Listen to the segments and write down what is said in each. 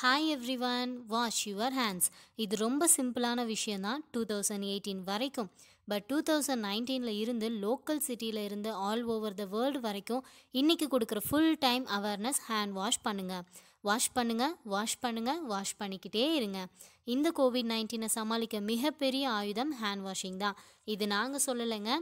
hi everyone wash your hands இது ரொம்ப சிம்பிளான விஷயந்தான் டூ தௌசண்ட் எயிட்டீன் வரைக்கும் பட் டூ தௌசண்ட் நைன்டீனில் இருந்து லோக்கல் சிட்டியில் இருந்து ஆல் ஓவர் த வேர்ல்டு வரைக்கும் இன்றைக்கி கொடுக்குற full time awareness hand wash பண்ணுங்கள் வாஷ் பண்ணுங்கள் வாஷ் பண்ணுங்கள் வாஷ் பண்ணிக்கிட்டே இருங்க இந்த கோவிட் நைன்டீனை சமாளிக்க மிகப்பெரிய ஆயுதம் ஹேண்ட் வாஷிங் தான் இது நாங்கள் சொல்லலைங்க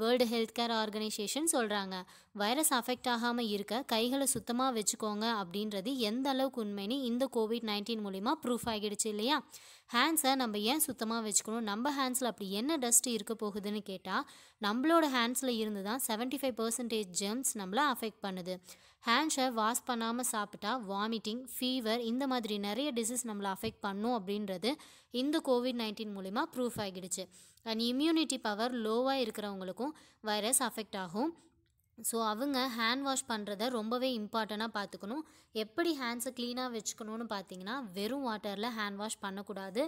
வேர்ல்டு ஹெல்த் கேர் ஆர்கனைசேஷன் சொல்கிறாங்க வைரஸ் அஃபெக்ட் ஆகாமல் இருக்க கைகளை சுத்தமாக வச்சுக்கோங்க அப்படின்றது எந்த அளவுக்கு உண்மைன்னு இந்த கோவிட் நைன்டீன் மூலிமா ப்ரூஃப் ஆகிடுச்சு இல்லையா ஹேண்ட்ஸை நம்ம ஏன் சுத்தமாக வச்சுக்கணும் நம்ம ஹேண்ட்ஸில் அப்படி என்ன டஸ்ட் இருக்க போகுதுன்னு கேட்டால் நம்மளோட ஹேண்ட்ஸில் இருந்து தான் செவன்ட்டி ஃபைவ் பர்சன்டேஜ் ஜெம்ஸ் நம்மளை அஃபெக்ட் பண்ணுது ஹேண்ட்ஸை வாஷ் பண்ணாமல் சாப்பிட்டா வாமிட்டிங் ஃபீவர் இந்த மாதிரி நிறைய டிசீஸ் நம்மளை அஃபெக்ட் பண்ணும் அப்படின்றது இந்த கோவிட் நைன்டீன் மூலிமா ப்ரூஃப் ஆகிடுச்சு அண்ட் இம்யூனிட்டி பவர் லோவாக இருக்கிறவங்களுக்கும் வைரஸ் அஃபெக்ட் ஆகும் ஸோ அவங்க ஹேண்ட் வாஷ் பண்ணுறத ரொம்பவே இம்பார்ட்டண்ட்டாக பார்த்துக்கணும் எப்படி ஹேண்ட்ஸை க்ளீனாக வச்சுக்கணும்னு பார்த்தீங்கன்னா வெறும் வாட்டரில் ஹேண்ட் வாஷ் பண்ணக்கூடாது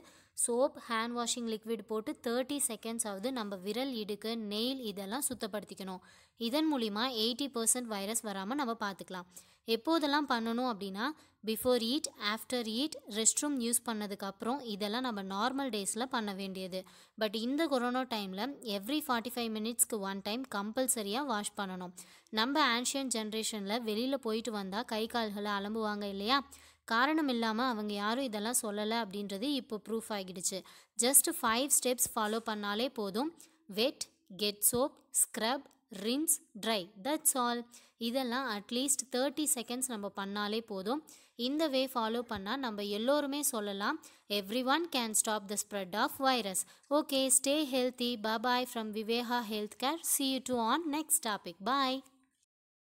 சோப் ஹேண்ட் வாஷிங் லிக்விட் போட்டு தேர்ட்டி செகண்ட்ஸ் ஆகுது நம்ம விரல் இடுக்கு நெயில் இதெல்லாம் சுத்தப்படுத்திக்கணும் இதன் மூலிமா எயிட்டி பர்சன்ட் வைரஸ் வராமல் நம்ம பார்த்துக்கலாம் எப்போதெல்லாம் பண்ணணும் அப்படின்னா before eat after eat restroom use பண்ணதுக்கப்புறம் இதெல்லாம் நம்ம நார்மல் டேஸில் பண்ண வேண்டியது பட் இந்த கொரோனா டைமில் எவ்ரி ஃபார்ட்டி ஃபைவ் மினிட்ஸ்க்கு ஒன் டைம் கம்பல்சரியாக வாஷ் பண்ணணும் நம்ம ஆன்ஷியன் ஜென்ரேஷனில் வெளியில் போயிட்டு வந்தால் கை கால்களை அலம்புவாங்க இல்லையா காரணம் இல்லாமல் அவங்க யாரும் இதெல்லாம் சொல்லலை அப்படின்றது இப்போ ப்ரூஃப் ஆகிடுச்சு ஜஸ்ட் ஃபைவ் ஸ்டெப்ஸ் ஃபாலோ பண்ணாலே போதும் wet get soap scrub rinse dry that's all இதெல்லாம் அட்லீஸ்ட் தேர்ட்டி செகண்ட்ஸ் நம்ம பண்ணாலே போதும் இந்த வே ஃபாலோ பண்ணால் நம்ம எல்லோருமே சொல்லலாம் everyone can stop the spread of virus okay stay healthy bye bye from Viveka health care see you to on next topic bye